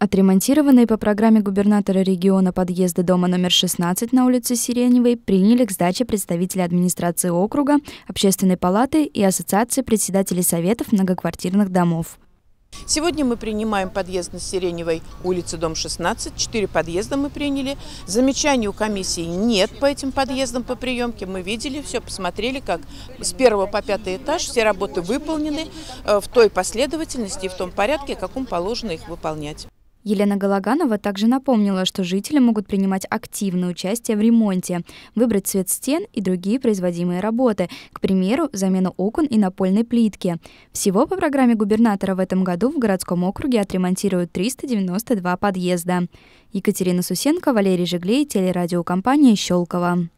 Отремонтированные по программе губернатора региона подъезды дома номер 16 на улице Сиреневой приняли к сдаче представители администрации округа, общественной палаты и ассоциации председателей советов многоквартирных домов. Сегодня мы принимаем подъезд на Сиреневой улице, дом 16. Четыре подъезда мы приняли. Замечаний у комиссии нет по этим подъездам по приемке. Мы видели все, посмотрели, как с первого по пятый этаж все работы выполнены э, в той последовательности и в том порядке, каком положено их выполнять. Елена Галаганова также напомнила, что жители могут принимать активное участие в ремонте, выбрать цвет стен и другие производимые работы, к примеру, замену окон и напольной плитки. Всего по программе губернатора в этом году в городском округе отремонтируют 392 подъезда. Екатерина Сусенко, Валерий Жиглей, телерадиокомпания «Щелково».